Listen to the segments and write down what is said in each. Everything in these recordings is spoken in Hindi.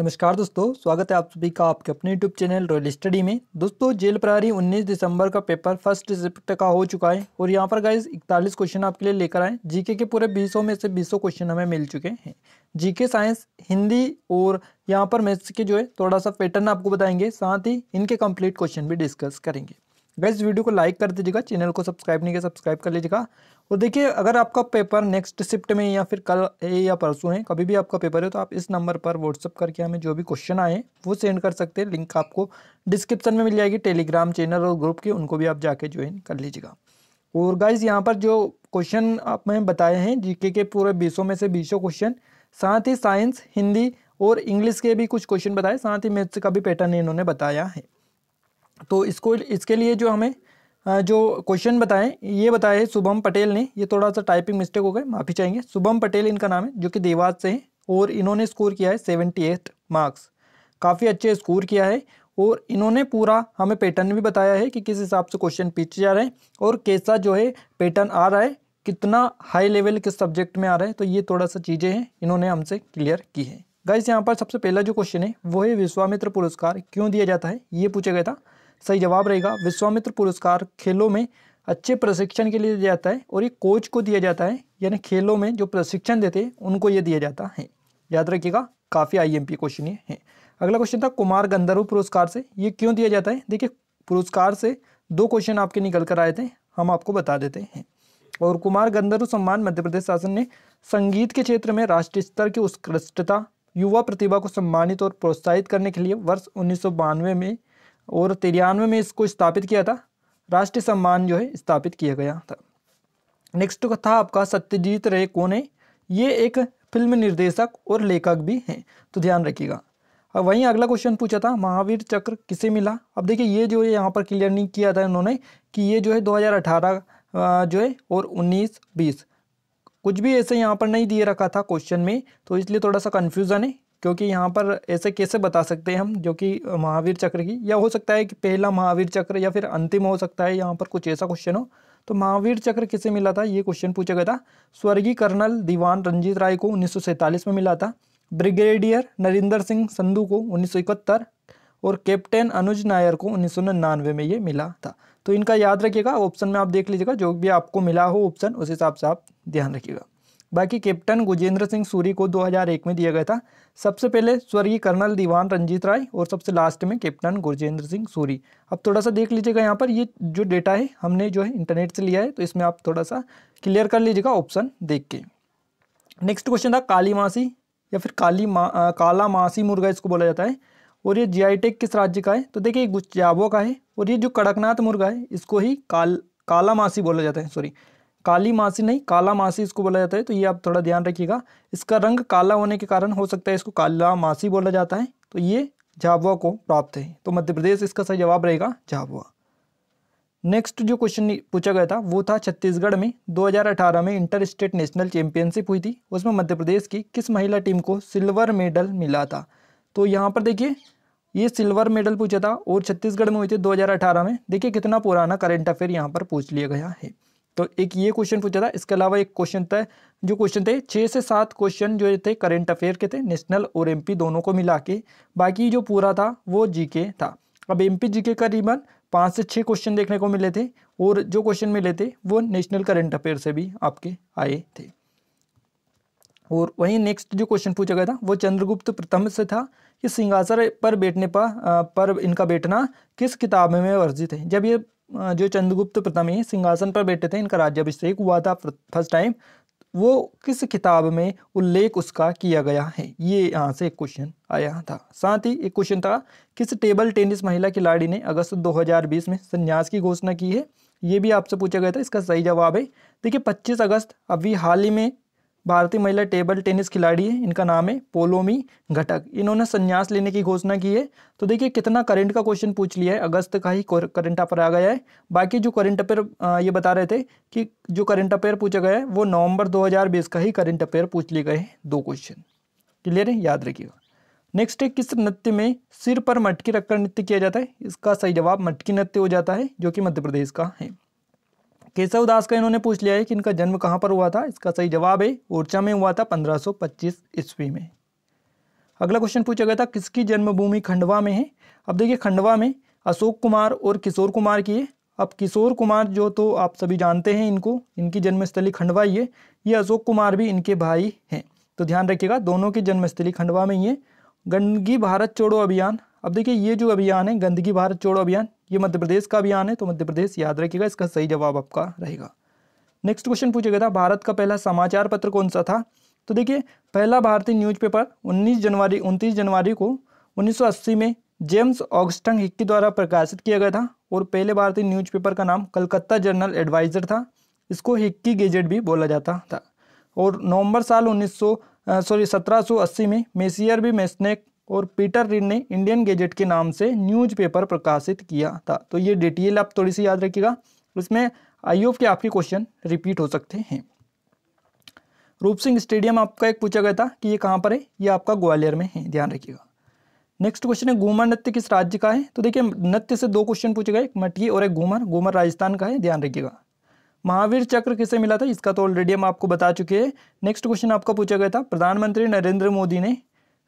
नमस्कार दोस्तों स्वागत है आप सभी का आपके अपने यूट्यूब चैनल रॉयल स्टडी में दोस्तों जेल प्रहरी 19 दिसंबर का पेपर फर्स्ट शिफ्ट का हो चुका है और यहाँ पर गाइज 41 क्वेश्चन आपके लिए लेकर आए जीके के पूरे 200 में से 200 क्वेश्चन हमें मिल चुके हैं जीके साइंस हिंदी और यहाँ पर मैथ्स के जो है थोड़ा सा पैटर्न आपको बताएंगे साथ ही इनके कम्प्लीट क्वेश्चन भी डिस्कस करेंगे गैस वीडियो को लाइक कर दीजिएगा चैनल को सब्सक्राइब नहीं किया सब्सक्राइब कर लीजिएगा और देखिए अगर आपका पेपर नेक्स्ट शिफ्ट में या फिर कल है या परसों है कभी भी आपका पेपर है तो आप इस नंबर पर व्हाट्सअप करके हमें जो भी क्वेश्चन आए वो सेंड कर सकते हैं लिंक आपको डिस्क्रिप्शन में मिल जाएगी टेलीग्राम चैनल और ग्रुप की उनको भी आप जाके ज्वाइन कर लीजिएगा और गाइज यहाँ पर जो क्वेश्चन आप मैं बताए हैं जीके के पूरे बीसों में से बीसों क्वेश्चन साथ ही साइंस हिंदी और इंग्लिश के भी कुछ क्वेश्चन बताए साथ ही मैथ्स का भी पैटर्न इन्होंने बताया है तो इसको इसके लिए जो हमें जो क्वेश्चन बताएं ये बताया है शुभम पटेल ने ये थोड़ा सा टाइपिंग मिस्टेक हो गए माफ़ी चाहेंगे शुभम पटेल इनका नाम है जो कि देवास से हैं और इन्होंने स्कोर किया है सेवेंटी एट मार्क्स काफ़ी अच्छे स्कोर किया है और इन्होंने पूरा हमें पैटर्न भी बताया है कि किस हिसाब से क्वेश्चन पीछे जा रहे हैं और कैसा जो है पैटर्न आ रहा है कितना हाई लेवल के सब्जेक्ट में आ रहा है तो ये थोड़ा सा चीज़ें हैं इन्होंने हमसे क्लियर की है गाइस यहाँ पर सबसे पहला जो क्वेश्चन है वो है विश्वामित्र पुरस्कार क्यों दिया जाता है ये पूछा गया था सही जवाब रहेगा विश्वामित्र पुरस्कार खेलों में अच्छे प्रशिक्षण के लिए दिया जाता है और ये कोच को दिया जाता है यानी खेलों में जो प्रशिक्षण देते हैं उनको ये दिया जाता है याद रखिएगा काफ़ी आईएमपी क्वेश्चन ये है अगला क्वेश्चन था कुमार गंधर्व पुरस्कार से ये क्यों दिया जाता है देखिए पुरस्कार से दो क्वेश्चन आपके निकल कर आए थे हम आपको बता देते हैं और कुमार गंधर्व सम्मान मध्य प्रदेश शासन ने संगीत के क्षेत्र में राष्ट्रीय स्तर की उत्कृष्टता युवा प्रतिभा को सम्मानित और प्रोत्साहित करने के लिए वर्ष उन्नीस में और तिरानवे में इसको स्थापित किया था राष्ट्रीय सम्मान जो है स्थापित किया गया था नेक्स्ट था आपका सत्यजीत रे कौन है ये एक फिल्म निर्देशक और लेखक भी हैं तो ध्यान रखिएगा अब वहीं अगला क्वेश्चन पूछा था महावीर चक्र किसे मिला अब देखिए ये जो है यहाँ पर क्लियर नहीं किया था इन्होंने कि ये जो है 2018 जो है और 19 20 कुछ भी ऐसे यहाँ पर नहीं दिए रखा था क्वेश्चन में तो इसलिए थोड़ा सा कन्फ्यूज़न है क्योंकि यहाँ पर ऐसे कैसे बता सकते हैं हम जो कि महावीर चक्र की या हो सकता है कि पहला महावीर चक्र या फिर अंतिम हो सकता है यहाँ पर कुछ ऐसा क्वेश्चन हो तो महावीर चक्र किसे मिला था ये क्वेश्चन पूछा गया था स्वर्गीय कर्नल दीवान रंजीत राय को उन्नीस में मिला था ब्रिगेडियर नरिंदर सिंह संधू को उन्नीस और कैप्टन अनुज नायर को उन्नीस में ये मिला था तो इनका याद रखिएगा ऑप्शन में आप देख लीजिएगा जो भी आपको मिला हो ऑप्शन उस हिसाब से आप ध्यान रखिएगा बाकी कैप्टन गुजेंद्र सिंह सूरी को 2001 में दिया गया था सबसे पहले स्वर्गीय कर्नल दीवान रंजीत राय और सबसे लास्ट में कैप्टन गुरजेंद्र सिंह सूरी अब थोड़ा सा देख लीजिएगा यहाँ पर ये जो डेटा है हमने जो है इंटरनेट से लिया है तो इसमें आप थोड़ा सा क्लियर कर लीजिएगा ऑप्शन देख के नेक्स्ट क्वेश्चन था काली मासी या फिर काली मा आ, काला मासी मुर्गा इसको बोला जाता है और ये जी टेक e किस राज्य का है तो देखिए गुजाबो का है और ये जो कड़कनाथ मुर्गा है इसको ही काल काला मासी बोला जाता है सॉरी काली मासी नहीं काला मासी इसको बोला जाता है तो ये आप थोड़ा ध्यान रखिएगा इसका रंग काला होने के कारण हो सकता है इसको काला मासी बोला जाता है तो ये झाबुआ को प्राप्त है तो मध्य प्रदेश इसका सही जवाब रहेगा झाबुआ नेक्स्ट जो क्वेश्चन पूछा गया था वो था छत्तीसगढ़ में 2018 में इंटर स्टेट नेशनल चैंपियनशिप हुई थी उसमें मध्य प्रदेश की किस महिला टीम को सिल्वर मेडल मिला था तो यहाँ पर देखिए ये सिल्वर मेडल पूछा था और छत्तीसगढ़ में हुई थी 2018 में देखिए कितना पुराना करंट अफेयर यहाँ पर पूछ लिया गया है तो एक ये क्वेश्चन पूछा था इसके अलावा एक क्वेश्चन था जो क्वेश्चन थे छः से सात क्वेश्चन जो थे करेंट अफेयर के थे नेशनल और एमपी दोनों को मिला के बाकी जो पूरा था वो जीके था अब एमपी जीके करीबन पाँच से छः क्वेश्चन देखने को मिले थे और जो क्वेश्चन मिले थे वो नेशनल करेंट अफेयर से भी आपके आए थे और वहीं नेक्स्ट जो क्वेश्चन पूछा गया था वो चंद्रगुप्त प्रथम से था कि सिंहासन पर बैठने पर पर इनका बैठना किस किताब में वर्जित है जब ये जो चंद्रगुप्त प्रथम ही सिंहासन पर बैठे थे इनका राज्याभिषेक हुआ था फर्स्ट टाइम वो किस किताब में उल्लेख उसका किया गया है ये यहाँ से एक क्वेश्चन आया था साथ ही एक क्वेश्चन था किस टेबल टेनिस महिला खिलाड़ी ने अगस्त 2020 में संन्यास की घोषणा की है ये भी आपसे पूछा गया था इसका सही जवाब है देखिए 25 अगस्त अभी हाल ही में भारतीय महिला टेबल टेनिस खिलाड़ी है इनका नाम है पोलोमी घटक इन्होंने संन्यास लेने की घोषणा की है तो देखिए कितना करंट का क्वेश्चन पूछ लिया है अगस्त का ही करंट अफेयर आ गया है बाकी जो करंट अफेयर ये बता रहे थे कि जो करंट अफेयर पूछा गया है वो नवंबर 2020 का ही करंट अफेयर पूछ लिए गए हैं दो क्वेश्चन क्लियर है याद रखिएगा नेक्स्ट है किस नृत्य में सिर पर मटकी रखकर नृत्य किया जाता है इसका सही जवाब मटकी नृत्य हो जाता है जो कि मध्य प्रदेश का है दास का इन्होंने पूछ लिया है कि इनका जन्म कहाँ पर हुआ था इसका सही जवाब है ओरछा में हुआ था 1525 ईस्वी में अगला क्वेश्चन पूछा गया था किसकी जन्मभूमि खंडवा में है अब देखिए खंडवा में अशोक कुमार और किशोर कुमार की है अब किशोर कुमार जो तो आप सभी जानते हैं इनको इनकी जन्मस्थली खंडवा ही है ये अशोक कुमार भी इनके भाई हैं तो ध्यान रखिएगा दोनों की जन्मस्थली खंडवा में ही है गंदगी भारत छोड़ो अभियान अब देखिए ये जो अभियान है गंदगी भारत छोड़ो अभियान ये मध्य प्रदेश का अभियान है तो मध्य प्रदेश याद रखिएगा इसका सही जवाब आपका रहेगा नेक्स्ट क्वेश्चन पूछा गया था भारत का पहला समाचार पत्र कौन सा था तो देखिए पहला भारतीय न्यूज़पेपर 19 जनवरी 29 जनवरी को 1980 में जेम्स ऑगस्टंग हिक्की द्वारा प्रकाशित किया गया था और पहले भारतीय न्यूज़पेपर का नाम कलकत्ता जर्नल एडवाइज़र था इसको हिक्की गेजेट भी बोला जाता था और नवंबर साल उन्नीस सॉरी 1780 में मेसियर भी मेस्नेक और पीटर रीड ने इंडियन गेजेट के नाम से न्यूज़पेपर प्रकाशित किया था तो ये डिटेल आप थोड़ी सी याद रखिएगा उसमें आई के आपके क्वेश्चन रिपीट हो सकते हैं रूप सिंह स्टेडियम आपका एक पूछा गया था कि ये कहाँ पर है ये आपका ग्वालियर में है ध्यान रखिएगा नेक्स्ट क्वेश्चन है घूमर नृत्य किस राज्य का है तो देखिए नृत्य से दो क्वेश्चन पूछे गए एक मटकी और एक घूमर घूमर राजस्थान का है ध्यान रखिएगा महावीर चक्र किसे मिला था इसका तो ऑलरेडी हम आपको बता चुके हैं नेक्स्ट क्वेश्चन आपका पूछा गया था प्रधानमंत्री नरेंद्र मोदी ने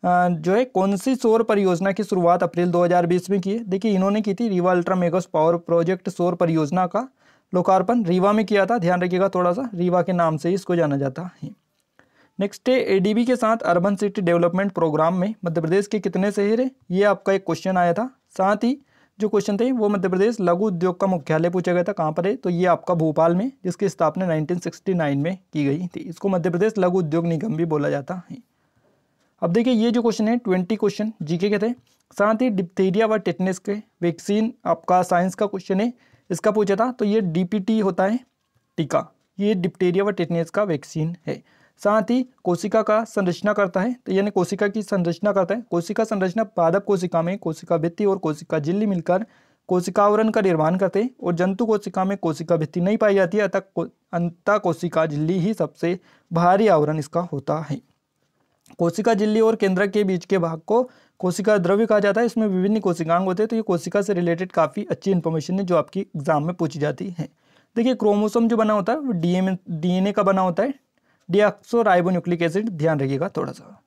जो है कौन सी सौर परियोजना की शुरुआत अप्रैल 2020 में की है देखिए इन्होंने की थी Rewa ultra mega power project सौर परियोजना का लोकार्पण रीवा में किया था ध्यान रखिएगा थोड़ा सा रीवा के नाम से ही इसको जाना जाता है नेक्स्ट है एडीबी के साथ अर्बन सिटी डेवलपमेंट प्रोग्राम में मध्य प्रदेश के कितने शहर है ये आपका एक क्वेश्चन आया था साथ ही जो क्वेश्चन थे वो मध्य प्रदेश लघु उद्योग का मुख्यालय पूछा गया था कहाँ पर है तो ये आपका भोपाल में जिसकी स्थापना 1969 में की गई थी इसको मध्य प्रदेश लघु उद्योग निगम भी बोला जाता है अब देखिए ये जो क्वेश्चन है ट्वेंटी क्वेश्चन जीके के थे साथ ही डिप्थेरिया व टेटनेस के वैक्सीन आपका साइंस का क्वेश्चन है इसका पूछा था तो ये डीपीटी होता है टीका ये डिप्टेरिया व टेटनेस का वैक्सीन है साथ ही कोशिका का संरचना करता है तो यानी कोशिका की संरचना करता है कोशिका संरचना पादप कोशिका में कोशिका भित्ति और कोशिका झिल्ली मिलकर कोशिकावरण का निर्माण करते हैं और जंतु कोशिका में कोशिका भित्ति नहीं पाई जाती है अतः अंता कोशिका झिल्ली ही सबसे भारी आवरण इसका होता है कोशिका झिल्ली और केंद्रक के बीच के भाग को कोशिका द्रव्य कहा जाता है इसमें विभिन्न कोशिकांग होते हैं तो ये कोशिका से रिलेटेड काफ़ी अच्छी इन्फॉर्मेशन है जो आपकी एग्जाम में पूछी जाती है देखिए क्रोमोसोम जो बना होता है वो डीएम डीएनए का बना होता है डिऑक्सो राइबोन्यूक्लिक एसिड ध्यान रखिएगा थोड़ा सा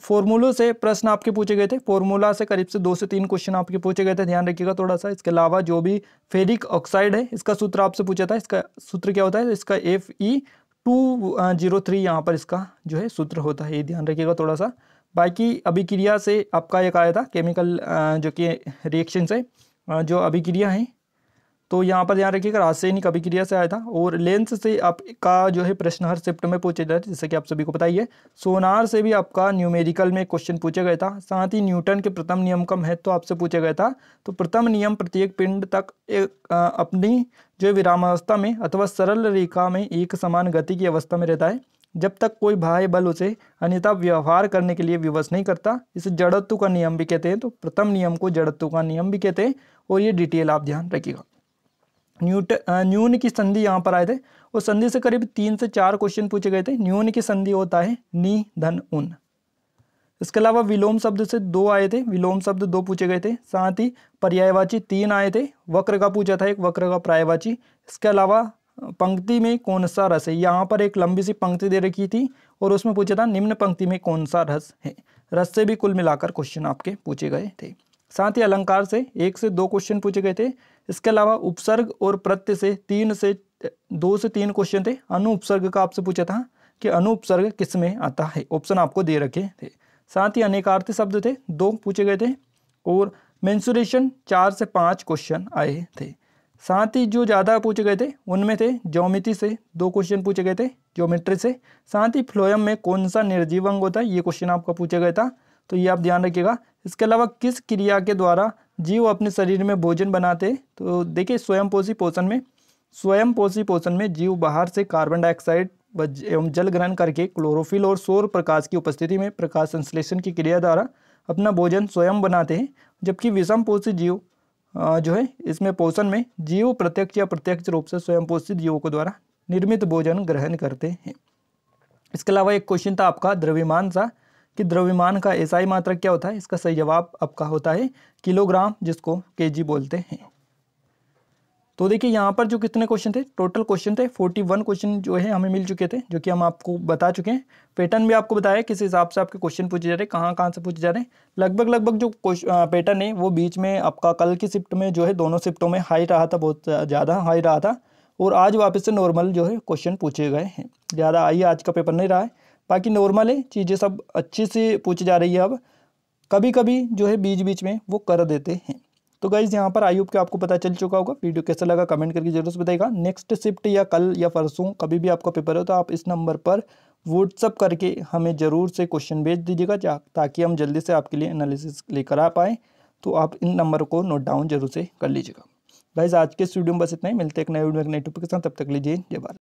फॉर्मूलों से प्रश्न आपके पूछे गए थे फॉर्मूला से करीब से दो से तीन क्वेश्चन आपके पूछे गए थे ध्यान रखिएगा थोड़ा सा इसके अलावा जो भी फेरिक ऑक्साइड है इसका सूत्र आपसे पूछा था इसका सूत्र क्या होता है इसका F E two zero three यहाँ पर इसका जो है सूत्र होता है ये ध्यान रखिएगा थोड़ा सा बाकी अभिक्रिया से आपका एक आया था केमिकल जो कि के रिएक्शन से जो अभिक्रिया है तो यहाँ पर ध्यान रखिएगा रासायनिक अभिक्रिया से आया था और लेंस से आपका जो है प्रश्न हर शिफ्ट में पूछे जाए जैसे कि आप सभी को बताइए सोनार से भी आपका न्यूमेरिकल में क्वेश्चन पूछा गया था साथ ही न्यूटन के प्रथम नियम का महत्व तो आपसे पूछा गया था तो प्रथम नियम प्रत्येक पिंड तक एक आ, अपनी जो विरामावस्था में अथवा सरल रेखा में एक समान गति की अवस्था में रहता है जब तक कोई बाह्य बल उसे अन्यथा व्यवहार करने के लिए विवश नहीं करता इसे जड़त्व का नियम भी कहते हैं तो प्रथम नियम को जड़त्व का नियम भी कहते हैं और ये डिटेल आप ध्यान रखिएगा न्यूट न्यून की संधि यहाँ पर आए थे उस संधि से करीब तीन से चार क्वेश्चन पूछे गए थे न्यून की संधि होता है नी धन उन इसके अलावा विलोम शब्द से दो आए थे विलोम शब्द दो पूछे गए थे साथ ही पर्यायवाची तीन आए थे वक्र का पूछा था एक वक्र का पर्यायवाची इसके अलावा पंक्ति में कौन सा रस है यहाँ पर एक लंबी सी पंक्ति दे रखी थी और उसमें पूछा था निम्न पंक्ति में कौन सा रस है रस से भी कुल मिलाकर क्वेश्चन आपके पूछे गए थे साथ ही अलंकार से एक से दो क्वेश्चन पूछे गए थे इसके अलावा उपसर्ग और प्रत्यय से तीन से दो से तीन क्वेश्चन थे अनु उपसर्ग का आपसे पूछा था कि अनु उपसर्ग किस में आता है ऑप्शन आपको दे रखे थे साथ ही अनेकार्थी शब्द थे दो पूछे गए थे और मेंसुरेशन चार से पाँच क्वेश्चन आए थे साथ ही जो ज़्यादा पूछे गए थे उनमें थे ज्योमिति से दो क्वेश्चन पूछे गए थे ज्योमेट्री से साथ ही फ्लोयम में कौन सा निर्जीव अंग होता है ये क्वेश्चन आपका पूछा गया था तो ये आप ध्यान रखिएगा इसके अलावा किस क्रिया के द्वारा जीव अपने शरीर में भोजन बनाते तो देखिए स्वयंपोषी पोषण में स्वयंपोषी पोषण में जीव बाहर से कार्बन डाइऑक्साइड एवं जल ग्रहण करके क्लोरोफिल और सौर प्रकाश की उपस्थिति में प्रकाश संश्लेषण की क्रिया द्वारा अपना भोजन स्वयं बनाते हैं जबकि विषम पोषित जीव जो है इसमें पोषण में जीव प्रत्यक्ष या प्रत्यक्ष रूप से स्वयं पोषित जीवों को द्वारा निर्मित भोजन ग्रहण करते हैं इसके अलावा एक क्वेश्चन था आपका द्रव्यमान सा कि द्रव्यमान का एसआई मात्रक क्या होता है इसका सही जवाब आपका होता है किलोग्राम जिसको केजी बोलते हैं तो देखिए यहाँ पर जो कितने क्वेश्चन थे टोटल क्वेश्चन थे फोर्टी वन क्वेश्चन जो है हमें मिल चुके थे जो कि हम आपको बता चुके हैं पैटर्न भी आपको बताया किस हिसाब से आपके क्वेश्चन पूछे जा रहे हैं कहाँ कहाँ से पूछे जा रहे हैं लगभग लगभग जो पैटर्न है वो बीच में आपका कल की शिफ्ट में जो है दोनों शिफ्टों में हाई रहा था बहुत ज़्यादा हाई रहा था और आज वापस से नॉर्मल जो है क्वेश्चन पूछे गए हैं ज़्यादा आई आज का पेपर नहीं रहा है बाकी नॉर्मल है चीज़ें सब अच्छे से पूछी जा रही है अब कभी कभी जो है बीच बीच में वो कर देते हैं तो गाइज़ यहाँ पर आई के कि आपको पता चल चुका होगा वीडियो कैसा लगा कमेंट करके जरूर से बताएगा नेक्स्ट शिफ्ट या कल या परसों कभी भी आपका पेपर हो तो आप इस नंबर पर व्हाट्सअप करके हमें ज़रूर से क्वेश्चन भेज दीजिएगा ताकि हम जल्दी से आपके लिए एनालिसिस लेकर आ पाएँ तो आप इन नंबर को नोट डाउन जरूर से कर लीजिएगा गाइज़ आज के स्टूडियो में बस इतना ही मिलते हैं एक नए वीडियो एक नए टॉपिक के साथ तब तक लीजिए जय भारत